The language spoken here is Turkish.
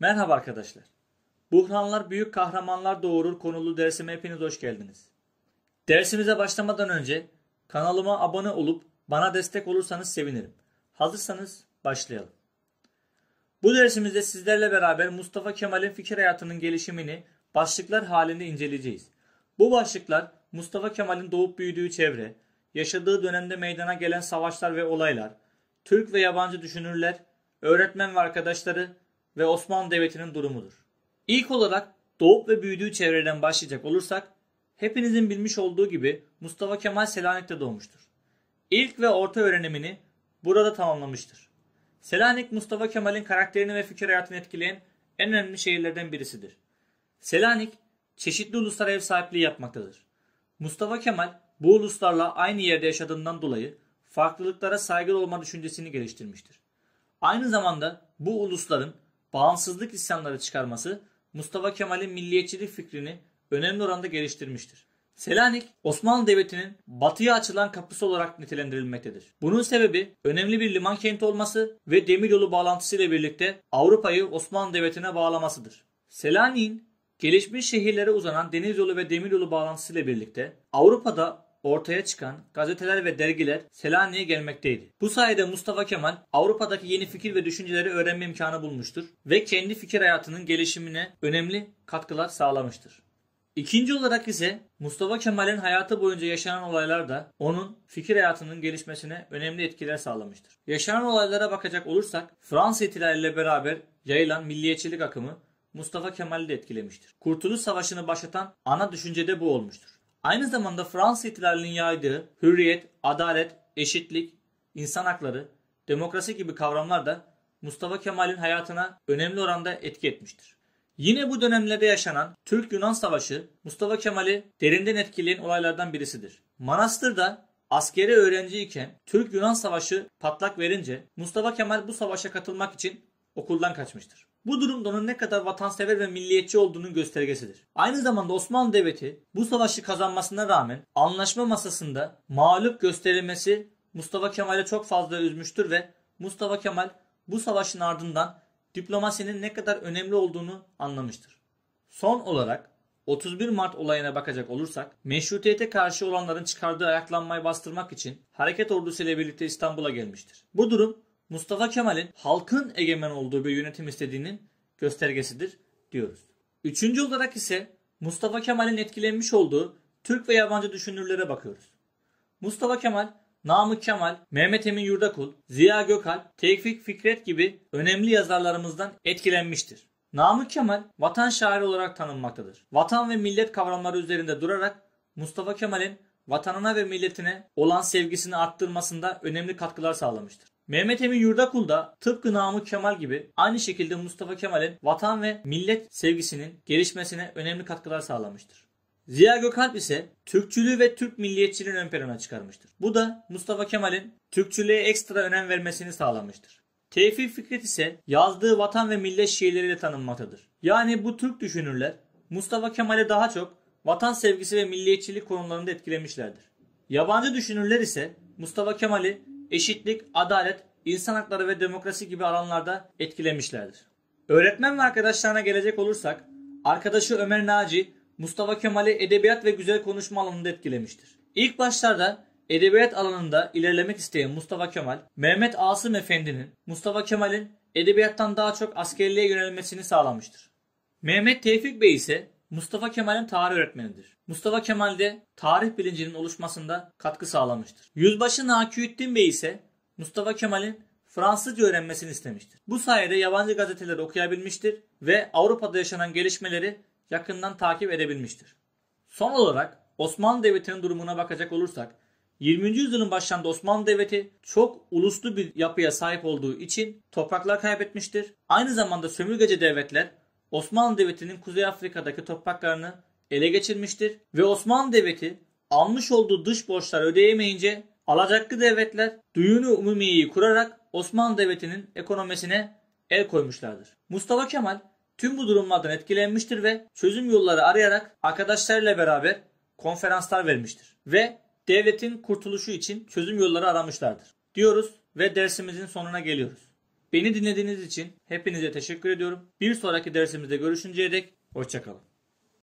Merhaba arkadaşlar. Buhranlar büyük kahramanlar doğurur konulu dersime hepiniz hoş geldiniz. Dersimize başlamadan önce kanalıma abone olup bana destek olursanız sevinirim. Hazırsanız başlayalım. Bu dersimizde sizlerle beraber Mustafa Kemal'in fikir hayatının gelişimini başlıklar halinde inceleyeceğiz. Bu başlıklar Mustafa Kemal'in doğup büyüdüğü çevre, yaşadığı dönemde meydana gelen savaşlar ve olaylar, Türk ve yabancı düşünürler, öğretmen ve arkadaşları, ve Osmanlı Devleti'nin durumudur. İlk olarak doğup ve büyüdüğü çevreden başlayacak olursak, hepinizin bilmiş olduğu gibi Mustafa Kemal Selanik'te doğmuştur. İlk ve orta öğrenimini burada tamamlamıştır. Selanik Mustafa Kemal'in karakterini ve fikir hayatını etkileyen en önemli şehirlerden birisidir. Selanik çeşitli uluslara ev sahipliği yapmaktadır. Mustafa Kemal bu uluslarla aynı yerde yaşadığından dolayı farklılıklara saygılı olma düşüncesini geliştirmiştir. Aynı zamanda bu ulusların bağımsızlık isyanları çıkarması Mustafa Kemal'in milliyetçilik fikrini önemli oranda geliştirmiştir. Selanik, Osmanlı Devleti'nin batıya açılan kapısı olarak nitelendirilmektedir. Bunun sebebi önemli bir liman kenti olması ve demiryolu bağlantısı ile birlikte Avrupa'yı Osmanlı Devleti'ne bağlamasıdır. Selanik'in gelişmiş şehirlere uzanan deniz yolu ve demiryolu bağlantısı ile birlikte Avrupa'da ortaya çıkan gazeteler ve dergiler Selanik'e gelmekteydi. Bu sayede Mustafa Kemal Avrupa'daki yeni fikir ve düşünceleri öğrenme imkanı bulmuştur ve kendi fikir hayatının gelişimine önemli katkılar sağlamıştır. İkinci olarak ise Mustafa Kemal'in hayatı boyunca yaşanan olaylar da onun fikir hayatının gelişmesine önemli etkiler sağlamıştır. Yaşanan olaylara bakacak olursak Fransa ihtilaliyle beraber yayılan milliyetçilik akımı Mustafa Kemal'i de etkilemiştir. Kurtuluş Savaşı'nı başlatan ana düşünce de bu olmuştur. Aynı zamanda Fransız ihtilalinin yaydığı hürriyet, adalet, eşitlik, insan hakları, demokrasi gibi kavramlar da Mustafa Kemal'in hayatına önemli oranda etki etmiştir. Yine bu dönemlerde yaşanan Türk-Yunan Savaşı Mustafa Kemal'i derinden etkileyen olaylardan birisidir. Manastır'da askeri öğrenciyken Türk-Yunan Savaşı patlak verince Mustafa Kemal bu savaşa katılmak için okuldan kaçmıştır. Bu durumda onun ne kadar vatansever ve milliyetçi olduğunun göstergesidir. Aynı zamanda Osmanlı Devleti bu savaşı kazanmasına rağmen anlaşma masasında mağlup gösterilmesi Mustafa Kemal'e çok fazla üzmüştür ve Mustafa Kemal bu savaşın ardından diplomasinin ne kadar önemli olduğunu anlamıştır. Son olarak 31 Mart olayına bakacak olursak meşrutiyete karşı olanların çıkardığı ayaklanmayı bastırmak için hareket ordusu ile birlikte İstanbul'a gelmiştir. Bu durum Mustafa Kemal'in halkın egemen olduğu bir yönetim istediğinin göstergesidir diyoruz. Üçüncü olarak ise Mustafa Kemal'in etkilenmiş olduğu Türk ve yabancı düşünürlere bakıyoruz. Mustafa Kemal, Namık Kemal, Mehmet Emin Yurdakul, Ziya Gökalp, Tevfik Fikret gibi önemli yazarlarımızdan etkilenmiştir. Namık Kemal vatan şairi olarak tanınmaktadır. Vatan ve millet kavramları üzerinde durarak Mustafa Kemal'in vatanına ve milletine olan sevgisini arttırmasında önemli katkılar sağlamıştır. Mehmet Emin Yurdakul da tıpkı Namık Kemal gibi aynı şekilde Mustafa Kemal'in vatan ve millet sevgisinin gelişmesine önemli katkılar sağlamıştır. Ziya Gökalp ise Türkçülüğü ve Türk milliyetçiliğini ön plana çıkarmıştır. Bu da Mustafa Kemal'in Türkçülüğe ekstra önem vermesini sağlamıştır. Tevfik Fikret ise yazdığı vatan ve millet şiirleriyle tanınmaktadır. Yani bu Türk düşünürler Mustafa Kemal'e daha çok vatan sevgisi ve milliyetçilik konularında etkilemişlerdir. Yabancı düşünürler ise Mustafa Kemal'i eşitlik, adalet, insan hakları ve demokrasi gibi alanlarda etkilemişlerdir. Öğretmen ve arkadaşlarına gelecek olursak, arkadaşı Ömer Naci, Mustafa Kemal'i edebiyat ve güzel konuşma alanında etkilemiştir. İlk başlarda edebiyat alanında ilerlemek isteyen Mustafa Kemal, Mehmet Asım Efendi'nin Mustafa Kemal'in edebiyattan daha çok askerliğe yönelmesini sağlamıştır. Mehmet Tevfik Bey ise Mustafa Kemal'in tarih öğretmenidir. Mustafa Kemal de tarih bilincinin oluşmasında katkı sağlamıştır. Yüzbaşı Nakiüddin Bey ise Mustafa Kemal'in Fransızca öğrenmesini istemiştir. Bu sayede yabancı gazeteleri okuyabilmiştir ve Avrupa'da yaşanan gelişmeleri yakından takip edebilmiştir. Son olarak Osmanlı Devleti'nin durumuna bakacak olursak 20. yüzyılın başlarında Osmanlı Devleti çok uluslu bir yapıya sahip olduğu için topraklar kaybetmiştir. Aynı zamanda sömürgeci devletler Osmanlı Devleti'nin Kuzey Afrika'daki topraklarını ele geçirmiştir ve Osmanlı Devleti almış olduğu dış borçları ödeyemeyince alacaklı devletler Duyunu Umumiye'yi kurarak Osmanlı Devleti'nin ekonomisine el koymuşlardır. Mustafa Kemal tüm bu durumlardan etkilenmiştir ve çözüm yolları arayarak arkadaşlarıyla beraber konferanslar vermiştir ve devletin kurtuluşu için çözüm yolları aramışlardır. Diyoruz ve dersimizin sonuna geliyoruz. Beni dinlediğiniz için hepinize teşekkür ediyorum. Bir sonraki dersimizde görüşünceye dek hoşçakalın.